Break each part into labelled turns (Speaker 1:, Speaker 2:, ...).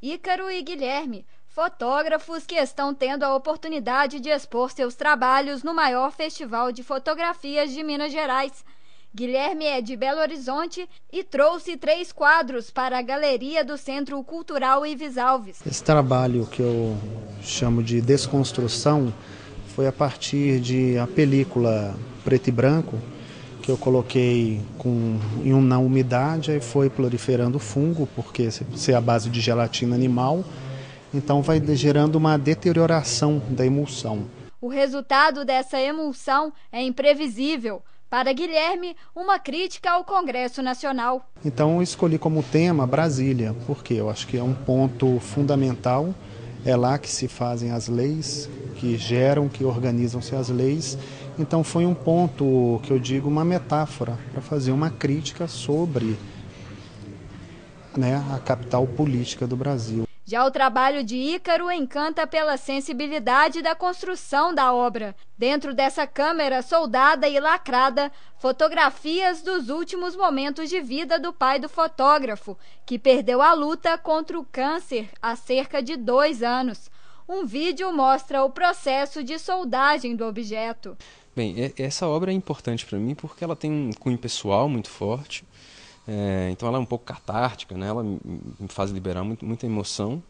Speaker 1: Ícaro e Guilherme, fotógrafos que estão tendo a oportunidade de expor seus trabalhos no maior festival de fotografias de Minas Gerais. Guilherme é de Belo Horizonte e trouxe três quadros para a Galeria do Centro Cultural Ives Alves.
Speaker 2: Esse trabalho que eu chamo de desconstrução foi a partir de a película preto e branco que eu coloquei com, um, na umidade, aí foi proliferando fungo, porque se é a base de gelatina animal, então vai gerando uma deterioração da emulsão.
Speaker 1: O resultado dessa emulsão é imprevisível. Para Guilherme, uma crítica ao Congresso Nacional.
Speaker 2: Então, escolhi como tema Brasília, porque eu acho que é um ponto fundamental é lá que se fazem as leis, que geram, que organizam-se as leis. Então foi um ponto que eu digo uma metáfora para fazer uma crítica sobre né, a capital política do
Speaker 1: Brasil. Já o trabalho de Ícaro encanta pela sensibilidade da construção da obra. Dentro dessa câmera soldada e lacrada, fotografias dos últimos momentos de vida do pai do fotógrafo, que perdeu a luta contra o câncer há cerca de dois anos. Um vídeo mostra o processo de soldagem do objeto.
Speaker 3: Bem, essa obra é importante para mim porque ela tem um cunho pessoal muito forte. É, então ela é um pouco catártica, né? ela me faz liberar muito, muita emoção.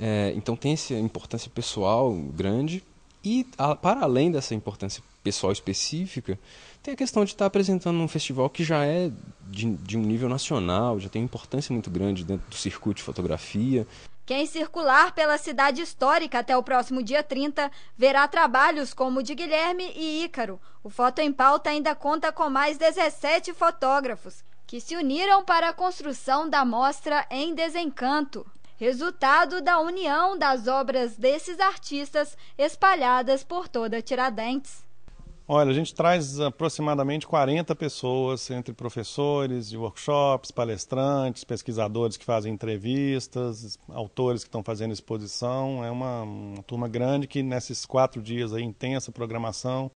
Speaker 3: É, então tem essa importância pessoal grande. E a, para além dessa importância pessoal específica, tem a questão de estar apresentando um festival que já é de, de um nível nacional, já tem importância muito grande dentro do circuito de fotografia.
Speaker 1: Quem circular pela cidade histórica até o próximo dia 30 verá trabalhos como o de Guilherme e Ícaro. O Foto em Pauta ainda conta com mais 17 fotógrafos que se uniram para a construção da mostra em Desencanto, resultado da união das obras desses artistas espalhadas por toda Tiradentes.
Speaker 2: Olha, a gente traz aproximadamente 40 pessoas, entre professores de workshops, palestrantes, pesquisadores que fazem entrevistas, autores que estão fazendo exposição. É uma, uma turma grande que, nesses quatro dias aí, intensa programação,